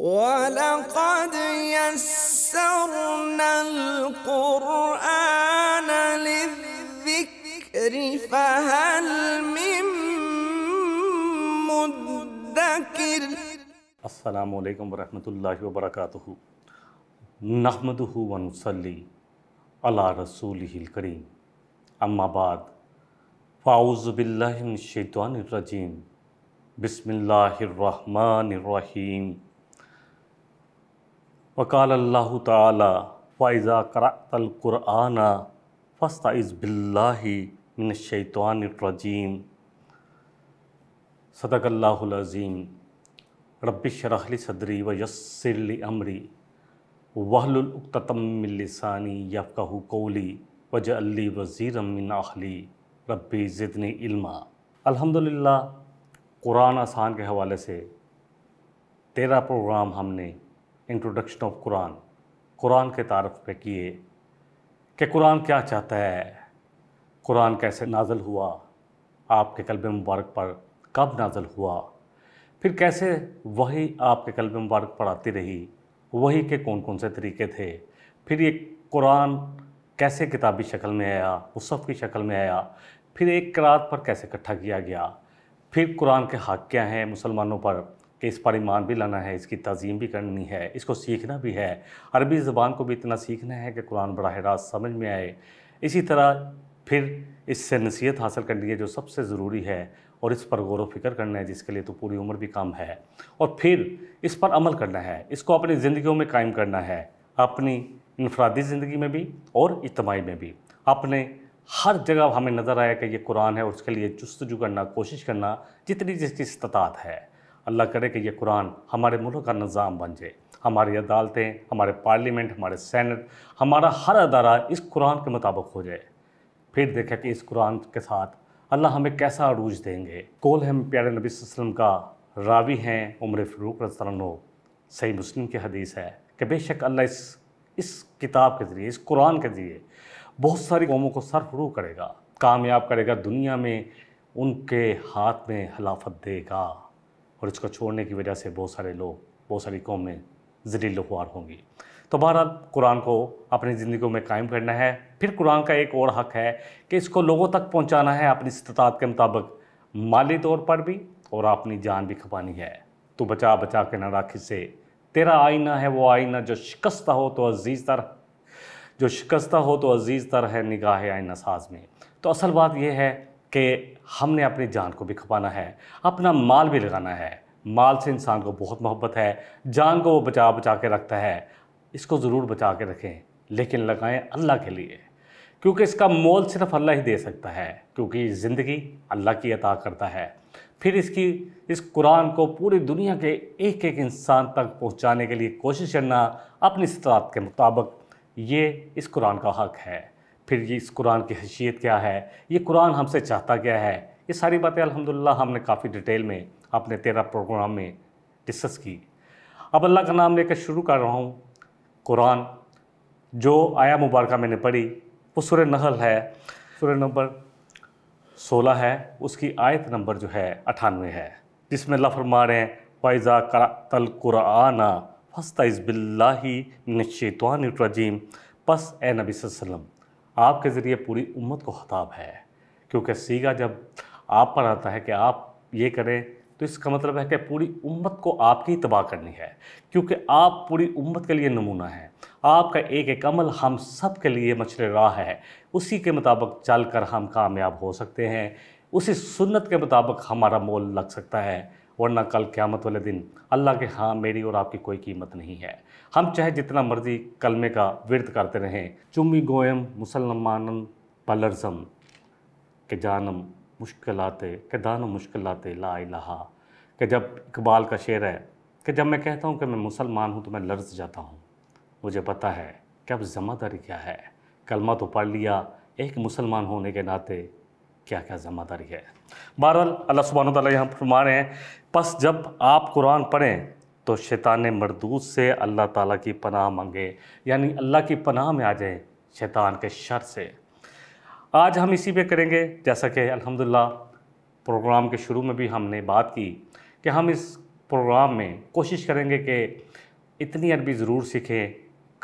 ولقد يسرنا القرآن للذكر فهل من مدكر السلام عليكم ورحمة الله وبركاته نحمده ونصلي على رسوله الكريم أما بعد فأعوذ بالله من الشيطان الرجيم بسم الله الرحمن الرحيم वकाल अल्लाह ताला फ़ाइज़ा करातलकुराना फ़स्ताज़ बिल्लाशैतवानरजीम सदकल्लाज़ीम रबिशरहली सदरी व यसरली अमरी वहलतमिलसानी यफ़ाह कोली वज अली वज़ीर मिन अहली रबी ज़िदनी इल्मा अल्हम्दुलिल्लाह कुरान आसान के हवाले से तेरह प्रोग्राम हमने इंट्रोडक्शन ऑफ कुरान कुरान के तारफ़ पे किए कि कुरान क्या चाहता है कुरान कैसे नाजल हुआ आपके कल्ब मुबारक पर कब नाजल हुआ फिर कैसे वही आपके कल्ब मुबारक पर आती रही वही के कौन कौन से तरीके थे फिर ये कुरान कैसे किताबी शक्ल में आया सब की शक्ल में आया फिर एक करात पर कैसे इकट्ठा किया गया फिर कुरान के हक क्या हैं मुसलमानों पर कि इस पर ईमान भी लाना है इसकी तज़ीम भी करनी है इसको सीखना भी है अरबी ज़बान को भी इतना सीखना है कि कुरान बरह रास्त समझ में आए इसी तरह फिर इससे नसीहत हासिल करनी है जो सबसे ज़रूरी है और इस पर गौर फिक्र करना है जिसके लिए तो पूरी उम्र भी कम है और फिर इस पर अमल करना है इसको अपनी ज़िंदगी में कायम करना है अपनी इनफरादी ज़िंदगी में भी और इज्तमाही में भी अपने हर जगह हमें नज़र आया कि ये कुरान है और उसके लिए चुस्तजू करना कोशिश करना जितनी जिसकी इस्तात है अल्लाह करे कि ये कुरान हमारे मुल्क का निज़ाम बन जाए हमारी अदालतें हमारे पार्लियामेंट हमारे सैनट हमारा हर अदारा इस कुरान के मुताबिक हो जाए फिर देखें कि इस कुरान के साथ अल्लाह हमें कैसा अरूज देंगे कौल हम प्यारे नबी वसम का रावी हैं उम्र फ़रूक रसनो सही मुस्लिम की हदीस है कि बेशक अल्लाह इस इस किताब के ज़रिए इस कुरान के ज़रिए बहुत सारी कौमों को सरफरू करेगा कामयाब करेगा दुनिया में उनके हाथ में हलाफत देगा और इसको छोड़ने की वजह से बहुत सारे लोग बहुत सारी कौमें जलील खुआर होंगी तो बहरहाल कुरान को अपनी ज़िंदगी में कायम करना है फिर कुरान का एक और हक़ है कि इसको लोगों तक पहुँचाना है अपनी इस्तात के मुताबिक माली तौर पर भी और अपनी जान भी खपानी है तो बचा बचा के ना राखी से तेरा आईना है वो आईना जो शिकस्त हो तो अजीज़ तर जो शिकस्त हो तो अजीज़ तर है निगाह आईना साज में तो असल बात यह है कि हमने अपनी जान को भी खपाना है अपना माल भी लगाना है माल से इंसान को बहुत मोहब्बत है जान को वो बचा बचा के रखता है इसको ज़रूर बचा के रखें लेकिन लगाएं अल्लाह के लिए क्योंकि इसका मोल सिर्फ अल्लाह ही दे सकता है क्योंकि ज़िंदगी अल्लाह की अता करता है फिर इसकी इस कुरान को पूरी दुनिया के एक एक इंसान तक पहुँचाने के लिए कोशिश करना अपनी सतात के मुताबिक ये इस कुरान का हक है फिर ये इस कुरान की हैसियत क्या है ये कुरान हमसे चाहता क्या है ये सारी बातें अल्हम्दुलिल्लाह हमने काफ़ी डिटेल में अपने तेरह प्रोग्राम में डिस्कस की अब अल्लाह का नाम लेकर शुरू कर रहा हूँ कुरान जो आया मुबारक मैंने पढ़ी वो सुर नहल है सुर नंबर सोलह है उसकी आयत नंबर जो है अठानवे है जिसमें लफर मारे रहे वाइज़ा तल कुराना फस्ता बिल्ला नशीतवानजीम पस ए नबी आपके ज़रिए पूरी उम्मत को खताब है क्योंकि सीगा जब आप पर आता है कि आप ये करें तो इसका मतलब है कि पूरी उम्मत को आपकी तबाह करनी है क्योंकि आप पूरी उम्मत के लिए नमूना है आपका एक एक अमल हम सब के लिए मछले राह है उसी के मुताबिक चल कर हम कामयाब हो सकते हैं उसी सुन्नत के मुताबिक हमारा मोल लग सकता है वरना कल क़्यामत वाले दिन अल्लाह के हाँ मेरी और आपकी कोई कीमत नहीं है हम चाहे जितना मर्जी कलमे का विरद करते रहें चुम्मी गोयम मुसलमान पलरजम के जानम मुश्किलात के दानम मुश्किलात ला इलाहा कि जब इकबाल का शेर है कि जब मैं कहता हूँ कि मैं मुसलमान हूँ तो मैं लर्ज जाता हूँ मुझे पता है कि अब ज़मादारी क्या है कलमा तो पढ़ लिया एक मुसलमान होने के नाते क्या क्या ज़िम्मेदारी है बहरहाल अल्लाह सुबहान तला यहाँ फरमा रहे हैं बस जब आप कुरान पढ़ें तो शैतान मरदूद से अल्लाह ताला की पनाह मांगे यानी अल्लाह की पनाह में आ जाए शैतान के शर से आज हम इसी पे करेंगे जैसा कि अल्हम्दुलिल्लाह प्रोग्राम के शुरू में भी हमने बात की कि हम इस प्रोग्राम में कोशिश करेंगे कि इतनी अरबी ज़रूर सीखें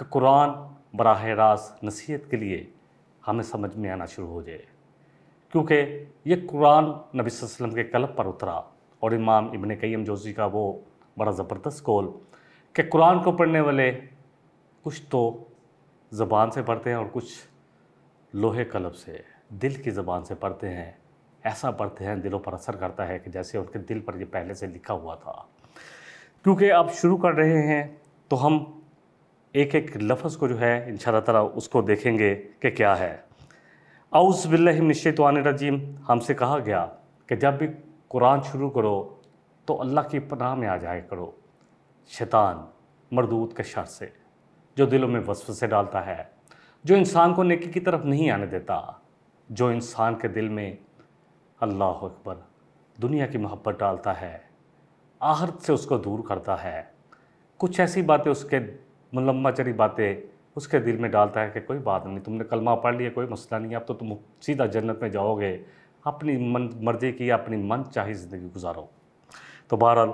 कि कुरान बरह रास नसीहत के लिए हमें समझ में आना शुरू हो जाए क्योंकि ये कुरान नबी वसल्लम के कलब पर उतरा और इमाम इबन कईम जोजी का वो बड़ा ज़बरदस्त कौल कि कुरान को पढ़ने वाले कुछ तो ज़बान से पढ़ते हैं और कुछ लोहे कलब से दिल की ज़बान से पढ़ते हैं ऐसा पढ़ते हैं दिलों पर असर करता है कि जैसे उनके दिल पर ये पहले से लिखा हुआ था क्योंकि आप शुरू कर रहे हैं तो हम एक एक लफ्ज़ को जो है इन शाह उसको देखेंगे कि क्या है आउस बिल्लिशवानरजीम हमसे कहा गया कि जब भी कुरान शुरू करो तो अल्लाह की पनाह में आ जाए करो शैतान मरदूत के शर से जो दिलों में वसफ से डालता है जो इंसान को नेकी की तरफ नहीं आने देता जो इंसान के दिल में अल्लाह अकबर दुनिया की मोहब्बत डालता है आहरत से उसको दूर करता है कुछ ऐसी बातें उसके मुलम्मा चरी बातें उसके दिल में डालता है कि कोई बात नहीं तुमने कलमा पढ़ लिया कोई मसला नहीं अब तो तुम सीधा जन्नत में जाओगे अपनी मन मर्जी की अपनी मन चाहे ज़िंदगी गुजारो तो बहरहाल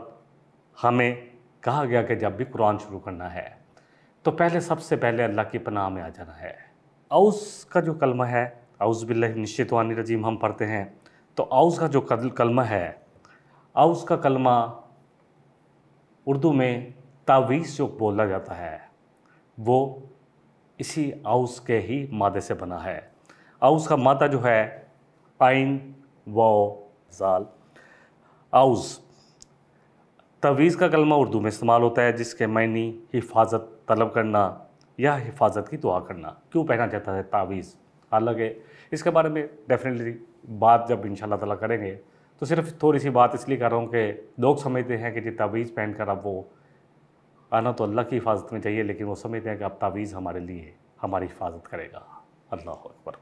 हमें कहा गया कि जब भी कुरान शुरू करना है तो पहले सबसे पहले अल्लाह की पनाह में आ जाना है आउस का जो कलमा है निश्चित वानी रजीम हम पढ़ते हैं तो आउस का जो कलमा है आउस का कलमा उर्दू में तावीज़ जो बोला जाता है वो इसी आउस के ही मादे से बना है आउस का मादा जो है आइन व जाल आउस तवीज़ का कलमा उर्दू में इस्तेमाल होता है जिसके मैनी हिफाजत तलब करना या हिफाजत की दुआ करना क्यों पहना जाता है तावीज़ हालांकि इसके बारे में डेफिनेटली बात जब इन ताला करेंगे तो सिर्फ थोड़ी सी बात इसलिए कर रहा हूँ कि लोग समझते हैं कि जी तावीज़ पहनकर अब वो आना तो अल्लाह की हिफाजत में चाहिए लेकिन वो समझते हैं कि अब तावीज़ हमारे लिए हमारी हिफाजत करेगा अल्लाह अकबर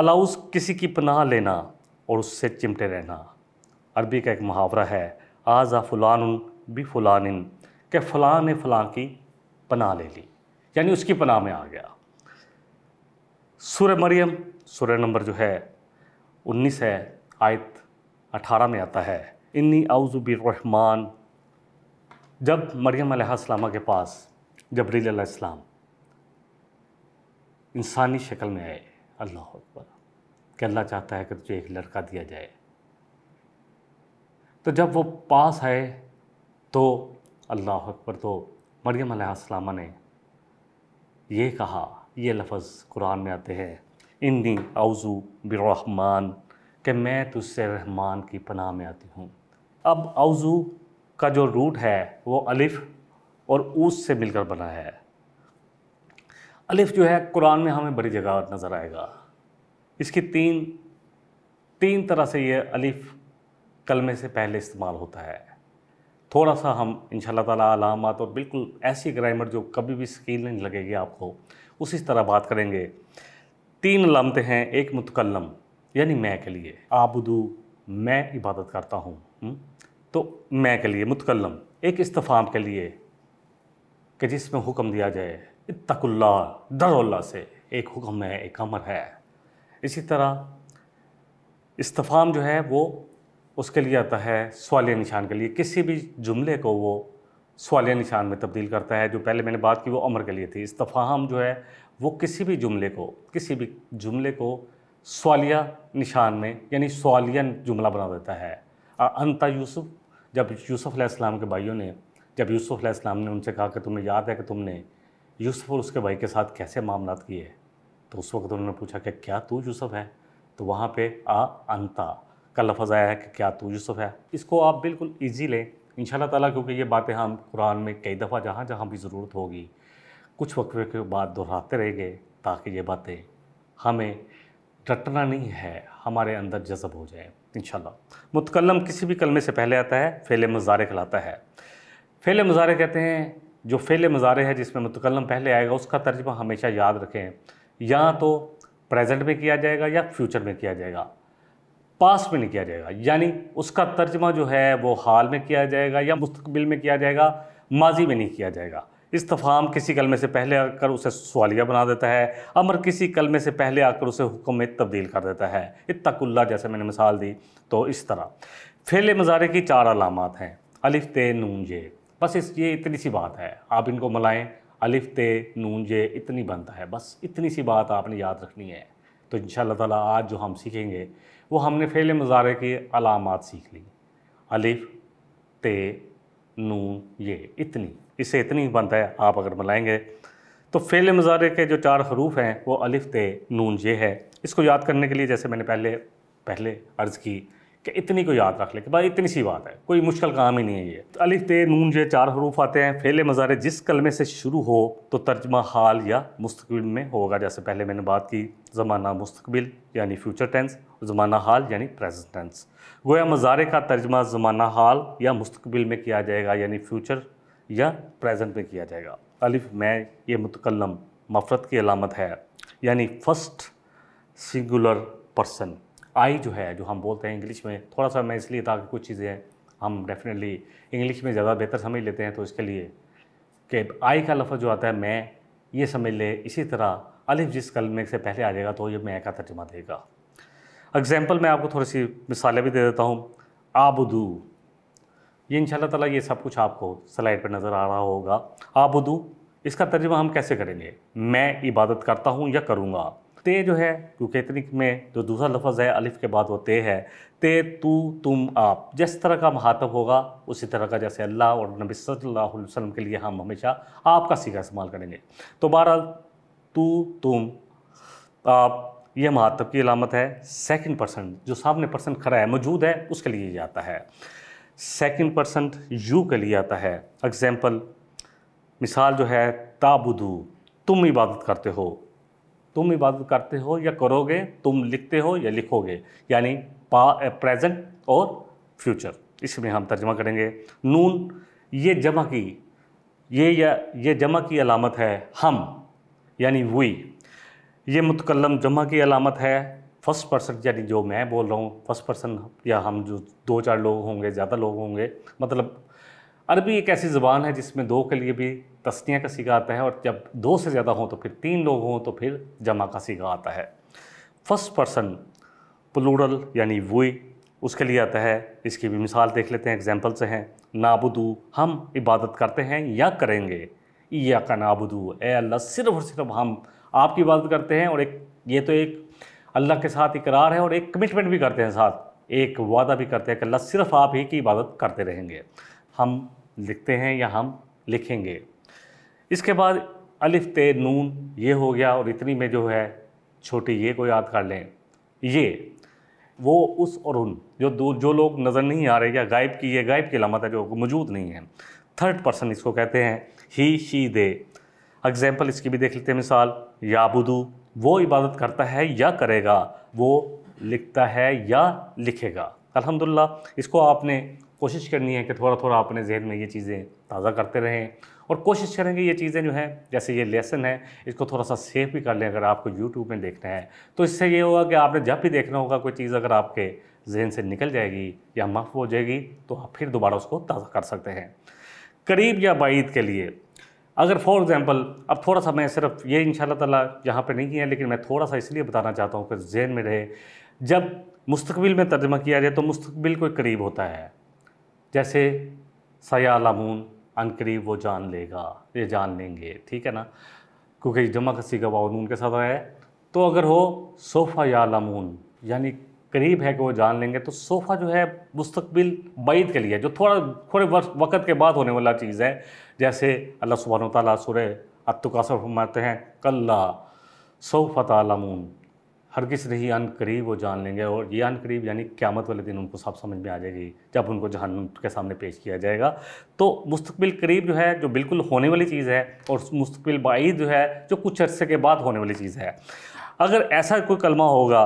अलाउस किसी की पनाह लेना और उससे चिमटे रहना अरबी का एक मुहावरा है आज़ा फ़लान भी फ़लान के फ़लाँ ने फ़लाँ की पनाह ले ली यानी उसकी पनाह में आ गया सुर मरियम सुर नंबर जो है उन्नीस है आयत अठारह में आता है इन्नी आउज़ुबिरहमान जब मरियम अलैहिस्सलाम के पास जबरील अलैहिस्सलाम इंसानी शक्ल में आए अल्लाह अकबर कि अल्लाह चाहता है कि तुझे एक लड़का दिया जाए तो जब वो पास आए तो अल्लाह अकबर तो मरियम अलैहिस्सलाम ने ये कहा ये लफ्ज़ कुरान में आते हैं इन्नी अवज़ू बिरहमान कि मैं तुझसे रहमान की पनाह में आती हूँ अब अवज़ू का जो रूट है वो अलिफ और ऊस से मिलकर बना है अलिफ जो है कुरान में हमें बड़ी जगह नज़र आएगा इसकी तीन तीन तरह से ये अलिफ कलमे से पहले इस्तेमाल होता है थोड़ा सा हम इन ताला तलामत और बिल्कुल ऐसी ग्रामर जो कभी भी स्किल नहीं लगेगी आपको उसी तरह बात करेंगे तीन लामते हैं एक मुतकलम यानी मैं के लिए आबदू मैं इबादत करता हूँ हम्म? तो मैं के लिए मुतकलम एक इस्तफ़ाम के लिए कि जिसमें हुक्म दिया जाए इतकुल्ला दरोल्ला से एक हुक्म है एक अमर है इसी तरह इस्तफ़ाम जो है वो उसके लिए आता है सवालिया निशान के लिए किसी भी जुमले को वो सवालिया निशान में तब्दील करता है जो पहले मैंने बात की वो अमर के लिए थी इस्तफ़ाम जो है वो किसी भी जुमले को किसी भी जुमले को सवालिया निशान में यानी सवालिया जुमला बना देता है अंता यूसुफ जब यूसुफ अलैहिस्सलाम के भाइयों ने जब यूसुफ अलैहिस्सलाम ने उनसे कहा कि तुम्हें याद है कि तुमने यूसुफ और उसके भाई के साथ कैसे मामला किए तो उस वक्त उन्होंने पूछा कि क्या तू यूसुफ है तो वहाँ पे आ अंता का लफज आया है कि क्या तू यूसुफ है इसको आप बिल्कुल ईजी लें इन ताला क्योंकि ये बातें हम कुरान में कई दफ़ा जहाँ जहाँ भी ज़रूरत होगी कुछ वक्त के बाद दोहराते रह गए ताकि ये बातें हमें डटना नहीं है हमारे अंदर जज़ब हो जाए इन मुतकलम किसी भी कलमे से पहले आता है फ़ेल मज़ारे कहलाता है फेले मज़ारे कहते हैं जो फेले मज़ारे है जिसमें मुतकलम पहले आएगा उसका तर्जमा हमेशा याद रखें या तो प्रेजेंट में किया जाएगा या फ्यूचर में किया जाएगा पास्ट में नहीं किया जाएगा यानी उसका तर्जमा जो है वो हाल में किया जाएगा या मुस्तबिल में किया जाएगा माजी में नहीं किया जाएगा इस्तफ़ाम किसी कलमे से पहले आकर उसे सवालिया बना देता है अमर किसी कलमे से पहले आकर उसे हुक्म में तब्दील कर देता है इतकुल्ला जैसे मैंने मिसाल दी तो इस तरह फेले मज़ारे की चार अलामत हैं अलिफ ते नून जे बस इस ये इतनी सी बात है आप इनको मलाएँ अलिफ ते नून जे इतनी बनता है बस इतनी सी बात आपने याद रखनी है तो इन ताला आज जो हम सीखेंगे वो हमने फेले मज़ारे की अलामत सीख ली अलिफ ते नून ये इतनी इससे इतनी बनता है आप अगर बनाएंगे तो फेल मज़ारे के जो चार हरूफ हैं वो अलिफ ते नून ये है इसको याद करने के लिए जैसे मैंने पहले पहले अर्ज़ की कि इतनी को याद रख ले कि भाई इतनी सी बात है कोई मुश्किल काम ही नहीं है ये तो अलिफ ते नून ये चार हरूफ आते हैं फेल मज़ारे जिस कलमे से शुरू हो तो तर्जमा हाल या मुस्तबिल में होगा जैसे पहले मैंने बात की ज़माना मुस्तबिल यानी फ्यूचर टेंस ज़माना हाल यानी प्रेजेंट टेंस गोया मज़ारे का तर्जमा ज़माना हाल या मुस्तबिल में किया जाएगा यानी फ्यूचर या प्रेजेंट में किया जाएगा अलिफ मैं ये मुतकलम मफरत की अलामत है यानी फर्स्ट सिंगुलर पर्सन आई जो है जो हम बोलते हैं इंग्लिश में थोड़ा सा मैं इसलिए था कि कुछ चीज़ें हम डेफिनेटली इंग्लिश में ज़्यादा बेहतर समझ लेते हैं तो इसके लिए कि आई का लफ्ज़ जो आता है मैं ये समझ ले इसी तरह अलिफ जिस में से पहले आ जाएगा तो ये मैं का तर्जमा देगा एग्ज़ाम्पल मैं आपको थोड़ी सी मिसालें भी दे देता हूँ आबदू ये इन ताला ये सब कुछ आपको स्लाइड पर नज़र आ रहा होगा आप उदू इसका तर्जुमा हम कैसे करेंगे मैं इबादत करता हूँ या करूँगा ते जो है इतनी में जो दूसरा लफज है अलिफ के बाद वो ते है ते तू तुम आप जिस तरह का महातब होगा उसी तरह का जैसे अल्लाह और नबी सल्लल्लाहु अलैहि वसल्लम के लिए हम हमेशा आपका सीखा इस्तेमाल करेंगे तो बहरहाल तू तुम आप यह महातब की अलामत है सेकंड पर्सन जो सामने पर्सन खड़ा है मौजूद है उसके लिए जाता है सेकेंड पर्सन यू के लिए आता है एग्जाम्पल मिसाल जो है ताबुदू तुम इबादत करते हो तुम इबादत करते हो या करोगे तुम लिखते हो या लिखोगे यानी प्रेजेंट और फ्यूचर इसमें हम तर्जमा करेंगे नून ये जमा की ये या ये जमा की अलामत है हम यानी वी ये मुतकलम जमा की अलामत है फर्स्ट पर्सन यानी जो मैं बोल रहा हूँ फर्स्ट पर्सन या हम जो दो चार लोग होंगे ज़्यादा लोग होंगे मतलब अरबी एक ऐसी ज़बान है जिसमें दो के लिए भी तस्तियाँ का सीखा आता है और जब दो से ज़्यादा हों तो फिर तीन लोग हों तो फिर जमा का सीखा आता है फर्स्ट पर्सन प्लूरल यानी वुई उसके लिए आता है इसकी भी मिसाल देख लेते हैं एग्जाम्पल से हैं नाबुदू हम इबादत करते हैं या करेंगे या का नाबुदू ए अल्लाह सिर्फ और सिर्फ हम आपकी इबादत करते हैं और एक ये तो एक अल्लाह के साथ इकरार है और एक कमिटमेंट भी करते हैं साथ एक वादा भी करते हैं कि अल्लाह सिर्फ आप ही की इबादत करते रहेंगे हम लिखते हैं या हम लिखेंगे इसके बाद अलिफ ते नून ये हो गया और इतनी में जो है छोटी ये को याद कर लें ये वो उस और उन जो जो लोग नज़र नहीं आ रहे या गायब की ये गायब की लामत है जो मौजूद नहीं है थर्ड पर्सन इसको कहते हैं ही शी दे एग्ज़ाम्पल इसकी भी देख लेते हैं मिसाल याबुदू वो इबादत करता है या करेगा वो लिखता है या लिखेगा अल्हम्दुलिल्लाह इसको आपने कोशिश करनी है कि थोड़ा थोड़ा अपने जहन में ये चीज़ें ताज़ा करते रहें और कोशिश करेंगे ये चीज़ें जो हैं जैसे ये लेसन है इसको थोड़ा सा सेव भी कर लें अगर आपको यूट्यूब में देखना है तो इससे ये होगा कि आपने जब भी देखना होगा कोई चीज़ अगर आपके जहन से निकल जाएगी या माफ़ हो जाएगी तो आप फिर दोबारा उसको ताज़ा कर सकते हैं करीब या बाईद के लिए अगर फॉर एग्ज़ाम्पल अब थोड़ा सा मैं सिर्फ ये इन ताला यहाँ पर नहीं है लेकिन मैं थोड़ा सा इसलिए बताना चाहता हूँ कि जहन में रहे जब मुस्तबिल में तर्जमा किया जाए तो मुस्तबिल कोई करीब होता है जैसे अन करीब वो जान लेगा ये जान लेंगे ठीक है ना क्योंकि जमा कसी का वाउनून के साथ है तो अगर हो सोफ़ा या लामून यानी करीब है कि वो जान लेंगे तो सोफ़ा जो है मुस्तबिल बैद के लिए जो थोड़ा थोड़े वक्त के बाद होने वाला चीज़ है जैसे अल्लाह सुबहान तला सुर अतुकासर फरमाते हैं कल्ला हर किस नहीं अन करीब वो जान लेंगे और ये अन करीब यानी क़्यामत वाले दिन उनको सब समझ में आ जाएगी जब उनको जहन के सामने पेश किया जाएगा तो मुस्तबिल करीब जो है जो बिल्कुल होने वाली चीज़ है और मुस्तबिल बाईद जो है जो कुछ अरसे के बाद होने वाली चीज़ है अगर ऐसा कोई कलमा होगा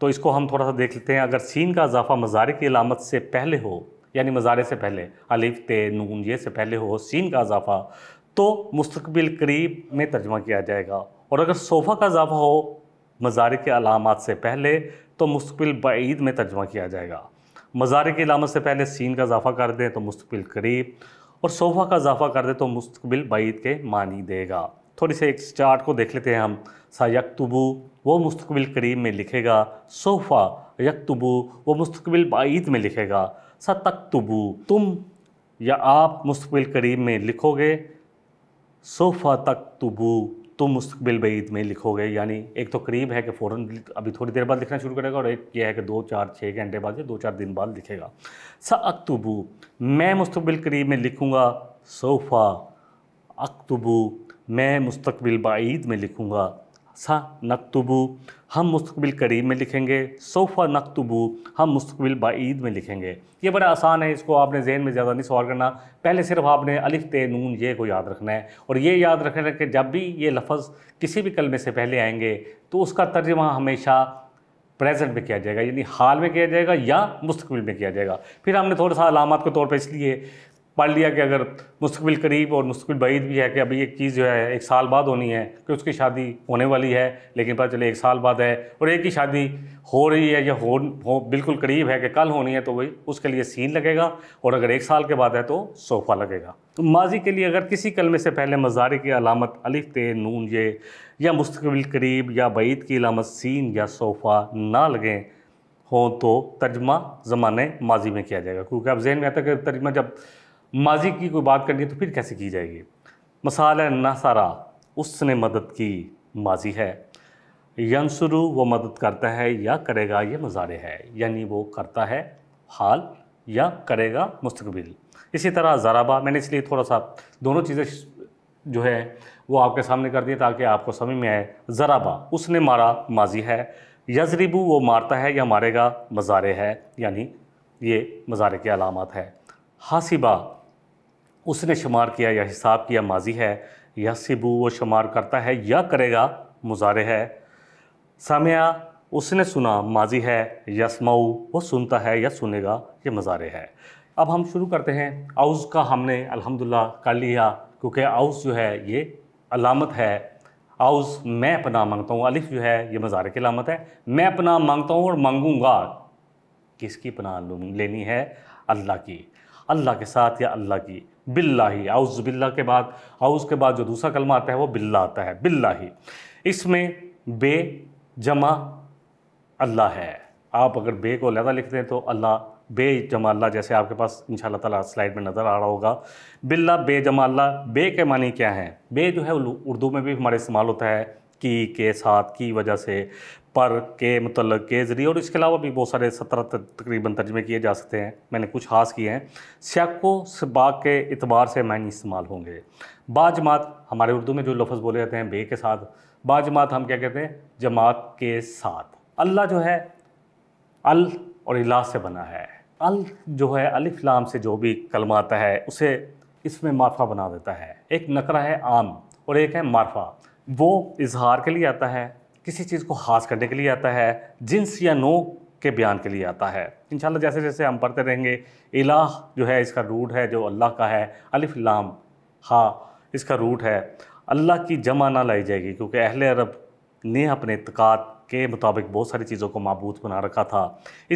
तो इसको हम थोड़ा सा देख लेते हैं अगर सीन का इजाफा मजार की अलामत से पहले हो यानी मज़ारे से पहले अलिफ ते नून ये से पहले हो सीन का इजाफ़ा तो मुस्तबिल करीब में तर्जमा किया जाएगा और अगर सोफ़ा का इजाफ़ा हो मज़ारे के अलामत से पहले तो मुस्तबिल बीद में तर्जमा किया जाएगा मज़ारे की अलामत से पहले सीन का इजाफ़ा कर दें तो मुस्तबिल करीब और सोफ़ा का इजाफ़ा कर दें तो मुस्तबिल बीद के मानी देगा थोड़ी से एक चार्ट को देख लेते हैं हम सा यकतबू वो मुस्तबिल करीब में लिखेगा सोफ़ा यकतबू वो मुस्तबिल बाद में लिखेगा सतकतबू तुम या आप मुस्तबिल करीब में लिखोगे सोफ़ा तक तुबू तुम मुस्तबिल बईद में लिखोगे यानी एक तो करीब है कि फ़ौर अभी थोड़ी देर बाद लिखना शुरू करेगा और एक यह है कि दो चार छः घंटे बाद या दो चार दिन बाद लिखेगा स अकतबू मैं मुस्तबिल करीब में लिखूँगा सोफ़ा अकतबू मैं मुस्तबिल बईद में लिखूँगा सा नकतबू हम मुस्तबिल करीब में लिखेंगे सोफ़ा नकतबू हम मुस्तबिल बाईद में लिखेंगे ये बड़ा आसान है इसको आपने जहन में ज़्यादा नहीं सवाल करना पहले सिर्फ आपने अलिफ ते नून ये को याद रखना है और ये याद रखना है कि जब भी ये लफ्ज़ किसी भी कलमे से पहले आएंगे तो उसका तर्जमा हमेशा प्रेजेंट में किया जाएगा यानी हाल में किया जाएगा या मुस्तबिल में किया जाएगा फिर हमने थोड़ा सा अलामत के तौर पर इसलिए पाल लिया कि अगर मुस्तबिल करीब और मुस्तबिल बैद भी है कि अभी एक चीज़ जो है एक साल बाद होनी है कि उसकी शादी होने वाली है लेकिन पता चले एक साल बाद है और एक ही शादी हो रही है या हो, हो बिल्कुल करीब है कि कल होनी है तो वही उसके लिए सीन लगेगा और अगर एक साल के बाद है तो सोफ़ा लगेगा तो माजी के लिए अगर किसी कलमे से पहले मज़ारे की अलामत अलिफ ते नून ये या मुस्तबिल करीब या बैद की अलामत सीन या सोफ़ा ना लगें हों तो तर्जमा ज़माने माजी में किया जाएगा क्योंकि अब जहन में आता है कि तर्जमा जब माजी की कोई बात करनी है तो फिर कैसे की जाएगी मसाला नसारा उसने मदद की माजी है यंसुरु वो मदद करता है या करेगा ये मज़ारे है यानी वो करता है हाल या करेगा मुस्तबिल इसी तरह ज़राबा मैंने इसलिए थोड़ा सा दोनों चीज़ें जो है वो आपके सामने कर दिए ताकि आपको समझ में आए ज़राबा उसने मारा माजी है यजरिबू वो मारता है या मारेगा मज़ारे है यानी ये मज़ारे की अलामत है हासिबा उसने शुमार किया या हिसाब किया माजी है या सिबू वो शुमार करता है या करेगा मुजारे है सामया उसने सुना माजी है या समाऊ वो सुनता है या सुनेगा ये मज़ारे है अब हम शुरू करते हैं आउज़ का हमने अल्हम्दुलिल्लाह कर लिया क्योंकि आउज़ जो है ये अलामत है आउज़ मैं अपना मांगता हूँ अलिफ जो है ये मज़ारे की अलामत है मैं अपना मांगता हूँ और मांगूँगा किसकी पनाह लेनी है अल्लाह की अल्लाह के साथ या अल्लाह की ही आउज बिल्ला के बाद आउज के बाद जो दूसरा कलमा आता है वो बिल्ला आता है ही इसमें बे जमा अल्लाह है आप अगर बे को लहदा लिखते हैं तो अल्लाह बे जमा अल्लाह जैसे आपके पास इन ताला स्लाइड में नज़र आ रहा होगा बिल्ला बे जमा अल्लाह बे के मानी क्या हैं बे जो है उर्दू में भी हमारे इस्तेमाल होता है की के साथ की वजह से पर के मतलब जरिए और इसके अलावा भी बहुत सारे सत्रह तकरीबन तर्जमे किए जा सकते हैं मैंने कुछ खास किए हैं शैको सबाक के अतबार से मायने इस्तेमाल होंगे बाजमात हमारे उर्दू में जो लफ्ज़ बोले जाते हैं बे के साथ बाजमात हम क्या कहते हैं जमात के साथ अल्लाह जो है अल और इलाह से बना है अल जो है अलफलाम से जो भी कलमा आता है उसे इसमें मारफा बना देता है एक नकरा है आम और एक है मारफा वो इजहार के लिए आता है किसी चीज़ को हास करने के लिए आता है जिन्स या नो के बयान के लिए आता है इन जैसे जैसे हम पढ़ते रहेंगे इलाह जो है इसका रूट है जो अल्लाह का है अलिफ लाम हा इसका रूट है अल्लाह की जमा ना लाई जाएगी क्योंकि अहल अरब ने अपने इतकात के मुताबिक बहुत सारी चीज़ों को मबूत बना रखा था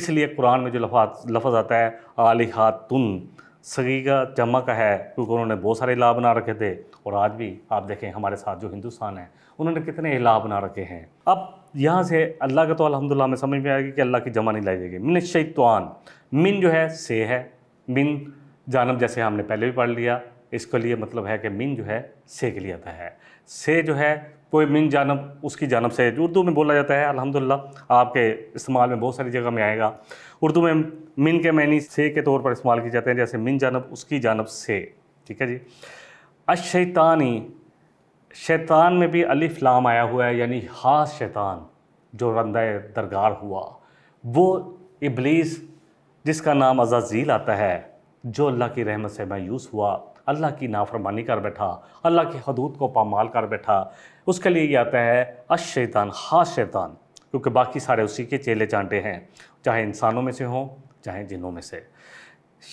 इसलिए कुरान में जो लफा लफज आता है आलिहातुन सगी का जमा का है क्योंकि उन्होंने बहुत सारे ला बना रखे थे और आज भी आप देखें हमारे साथ जो हिंदुस्तान है उन्होंने कितने हिला बना रखे हैं अब यहाँ से अल्लाह का तो अलहमदिल्ला में समझ में आएगी कि अल्लाह की जमा नहीं लाई जाएगी मिन शैतवान मिन जो है से है मिन जानब जैसे हमने पहले भी पढ़ लिया इसके लिए मतलब है कि मिन जो है से के लिए आता है से जो है कोई मिन जानब उसकी जानब से उर्दू में बोला जाता है अल्हम्दुलिल्लाह आपके इस्तेमाल में बहुत सारी जगह में आएगा उर्दू में मिन के मैनी से के तौर पर इस्तेमाल किए जाते हैं जैसे मिन जानब उसकी जानब से ठीक है जी अशैतानी शैतान में भी अलिफ लाम आया हुआ है यानी हास शैतान जो रंदा दरगार हुआ वो इबलीस जिसका नाम अजाजील आता है जो अल्लाह की रहमत से मायूस हुआ अल्लाह की नाफरमानी कर बैठा अल्लाह की हदूद को पामाल कर बैठा उसके लिए ये आता है अश शैतान हास शैतान क्योंकि बाकी सारे उसी के चेले चांटे हैं चाहे इंसानों में से हों चाहे जिनों में से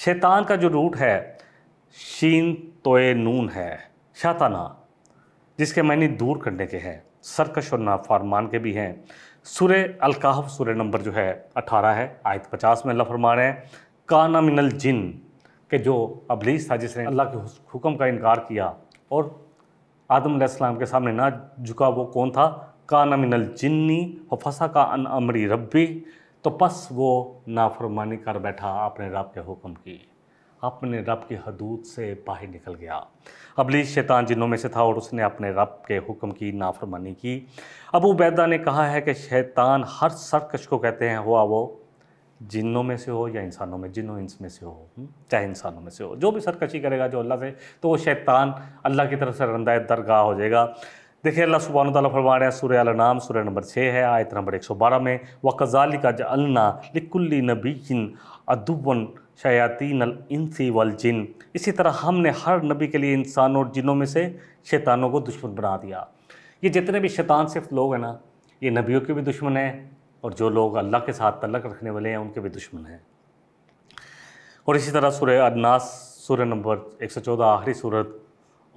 शैतान का जो रूट है शीन तोए नून है शाताना जिसके मैंने दूर करने के हैं सरकश और नाफ़रमान के भी हैं सूर्य अलकाहफ सूर्य नंबर जो है अठारह है आयत पचास में अल्लाह फरमा रहे हैं काना मिनल जिन के जो अबलीस था जिसने अल्लाह के हुक्म का इनकार किया और आदम आसमाम के सामने ना झुका वो कौन था काना मिनल जिन्नी और फंसा का अन अमरी रब्बी तो बस वो नाफरमानी कर बैठा अपने रब के हुक्म की अपने रब की हदूद से बाहर निकल गया अबली शैतान जिन्हों में से था और उसने अपने रब के हुक्म की नाफरमानी की अबू बैदा ने कहा है कि शैतान हर सरकश को कहते हैं हुआ वो जिन्हों में से हो या इंसानों में जिनों इंस में से हो हम्म, चाहे इंसानों में से हो जो भी सरकशी करेगा जो अल्लाह से तो वो शैतान अल्लाह की तरफ से रंदा दरगाह हो जाएगा देखिए अल्लाह सुबहान तला फरमा रहे हैं सूर्य अलनाम सूर्य नंबर छः है आयत नंबर एक सौ बारह में वक़ाली का लिकुल्ली नबीन अदुबन शयातीन अल इंसी वल जिन इसी तरह हमने हर नबी के लिए इंसान और जिनों में से शैतानों को दुश्मन बना दिया ये जितने भी शैतान सिर्फ लोग हैं ना ये नबियों के भी दुश्मन हैं और जो लोग अल्लाह के साथ तलक रखने वाले हैं उनके भी दुश्मन हैं और इसी तरह सूर्य अदनास सूर्य नंबर एक सौ चौदह आखिरी सूरत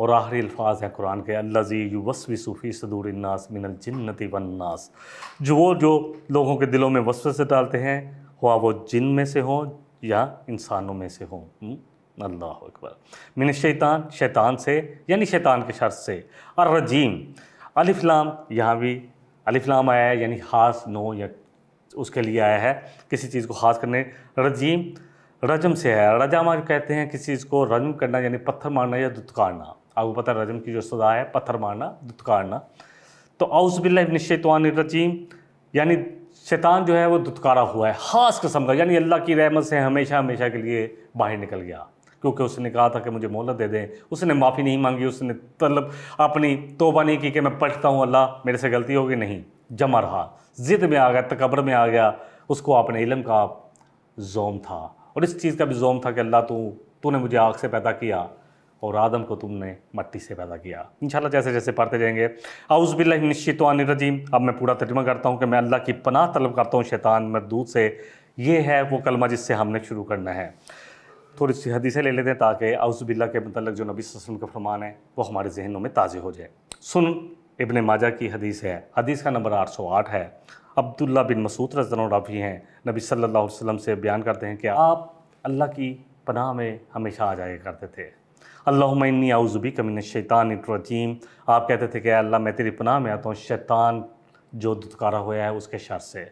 और आखिरी अल्फाज हैं कुरान के अल्लाजी वसवी सूफ़ी सदूर नास मिनल जन्नति वन्नास जो वो जो लोगों के दिलों में वसवसे डालते हैं हुआ वो जिन में से हों या इंसानों में से हों हम्म? अल्लाह अकबर मिन शैतान शैतान से यानी शैतान के शर्त से और रजीम अलिफ्लाम यहाँ भी अलिफ्लाम आया है यानी हास नो या उसके लिए आया है किसी चीज़ को खास करने रजीम रजम से है रजामा कहते हैं किसी चीज़ को रजम करना यानी पत्थर मारना या दुतकारना आपको पता है रजम की जो सजा है पत्थर मारना दुतकारना तो आउसबिल्लाशतवान रजीम यानी शैतान जो है वो दुतकारा हुआ है ख़ास कसम का यानी अल्लाह की रहमत से हमेशा हमेशा के लिए बाहर निकल गया क्योंकि उसने कहा था कि मुझे मोहलत दे दें उसने माफ़ी नहीं मांगी उसने मतलब अपनी तोबा नहीं की कि मैं पढ़ता हूँ अल्लाह मेरे से गलती होगी नहीं जमा रहा ज़िद में आ गया तकबर में आ गया उसको अपने इलम का जोम था और इस चीज़ का भी जोम था कि अल्लाह तू तूने मुझे आग से पैदा किया और आदम को तुमने मट्टी से पैदा किया इनशाला जैसे जैसे पढ़ते जाएंगे आउज़ बिल्ला निश्चितवान रजीम अब मैं पूरा तर्जमा करता हूँ कि मैं अल्लाह की पनाह तलब करता हूँ शैतान मरदूद से ये है वो कलमा जिससे हमने शुरू करना है थोड़ी सी हदीसें ले लेते हैं ताकि बिल्ला के मतलब जो नबी वसलम का फरमान है वो हमारे जहनों में ताज़े हो जाए सुन इबन माजा की हदीस है हदीस का नंबर आठ है अब्दुल्ला बिन मसूद रफ़ी हैं नबी सल्ला वसलम से बयान करते हैं कि आप अल्लाह की पनाह में हमेशा आ जाया करते थे अल्लामी आउज़ुबी कमिन शैतान रजीम आप कहते थे कि अल्लाह मैं तेरी पनाह में आता हूँ शैतान जो दुतकारा हुआ है उसके शर से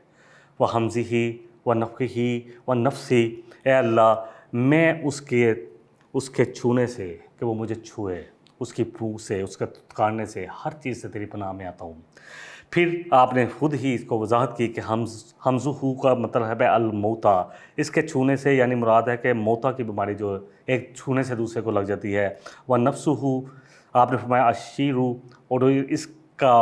वह हमजी ही व नफ़ी ही व नफसी ए अल्लाह मैं उसके उसके छूने से कि वो मुझे छूए उसकी भूख से उसके तुतकारने से हर चीज़ से तेरी पनाह में आता हूँ फिर आपने खुद ही इसको वजाहत की कि हम हमजुहू का मतलब है अलमोता इसके छूने से यानी मुराद है कि मोता की बीमारी जो एक छूने से दूसरे को लग जाती है वह नफ्सहू आपने फरमाया हो और इसका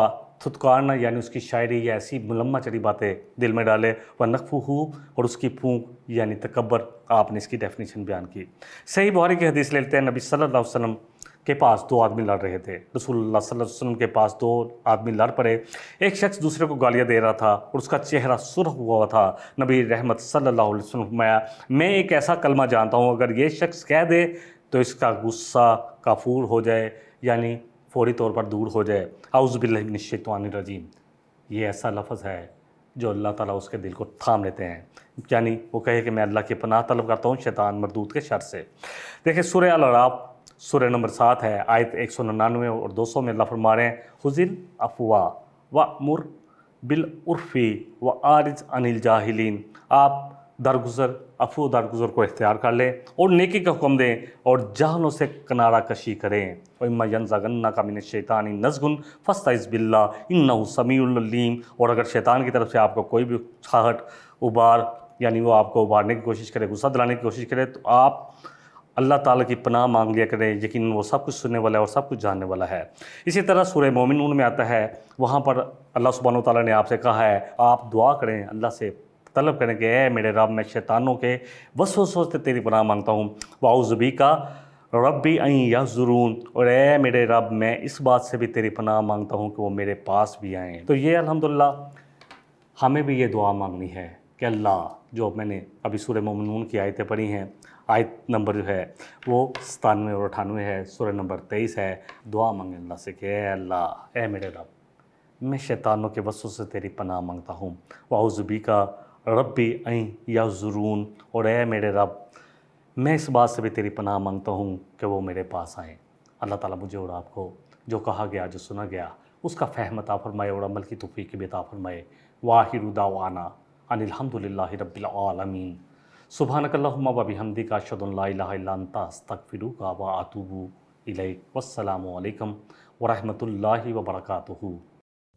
थुतकारना यानी उसकी शायरी या ऐसी मुलम्मा चली बातें दिल में डाले व हो और उसकी फूँक यानी तकबर आपने इसकी डेफिनेशन बयान की सही बुहारी की हदीस लेते हैं नबी सल्लल्लाहु अलैहि वसल्लम के पास दो आदमी लड़ रहे थे रसूलुल्लाह सल्लल्लाहु अलैहि वसल्लम के पास दो आदमी लड़ पड़े एक शख्स दूसरे को गालियाँ दे रहा था और उसका चेहरा सुर्ख हुआ था नबी रहमत वसल्लम फरमाया मैं एक ऐसा कलमा जानता हूँ अगर ये शख्स कह दे तो इसका गुस्सा काफूर हो जाए यानी फौरी तौर पर दूर हो जाए आउज़बिल्लिनशतवानरजीम ये ऐसा लफ्ज़ है जो अल्लाह ताला उसके दिल को थाम लेते हैं यानी वो कहे कि मैं अल्लाह की पनाह तलब करता हूँ शैतान मरदूत के शर से देखिए सूर्य अल सूर्य नंबर सात है आयत एक सौ निन्यानवे और दो सौ में अल्लाह फरमा रहे हैं हुजिल अफवा व मुर बिल उर्फ़ी व आरज अनिल जाहिलीन आप दरगुजर अफू दरगुजर को इख्तियार कर लें और नेकी का हुक्म दें और जहनों से किनारा कशी करें वम्मा यनजागन्ना का मिन शैतानी नजगुन फस्ता बिल्ला इन समीम और अगर शैतान की तरफ से आपको कोई भी छाहट उबार यानी वो आपको उबारने की कोशिश करे गुस्सा दिलाने की कोशिश करे तो आप अल्लाह ताला की पनाह मांग लिया करें यकीन वो सब कुछ सुनने वाला है और सब कुछ जानने वाला है इसी तरह सूर्य मोमिनून में आता है वहाँ पर अल्लाह सुबहान ताली ने आपसे कहा है आप दुआ करें अल्लाह से तलब करें कि ए मेरे रब मैं शैतानों के वसो सोचते तेरी पनाह मांगता हूँ वाउज़बी का रब भी आई या ज़रून और ए मेरे रब मैं इस बात से भी तेरी पनाह मांगता हूँ कि वो मेरे पास भी आएँ तो ये अलहमदिल्ला हमें भी ये दुआ मांगनी है कि अल्लाह जो मैंने अभी सूर्य ममनून की आयतें पढ़ी हैं आयत नंबर जो है वो सतानवे और अठानवे है सूर्य नंबर तेईस है दुआ मांगे अल्लाह से कि अल्लाह ए मेरे रब मैं शैतानों के वसों से तेरी पनाह मांगता हूँ वाहुजुबी का रब भी या ज़ुरून और ए मेरे रब मैं इस बात से भी तेरी पनाह मांगता हूँ कि वो मेरे पास आएँ अल्लाह ताला मुझे और आपको जो कहा गया जो सुना गया उसका फ़हमता फरमाए और अमल की तोफ़ी की बेता फरमाए वाहिर उदावाना अनिलहमदिल्ला रबीआलमीन सुबहानकल्लाबिहमदी का शदुल्लास्तफ़िर का व आतूबू इलैक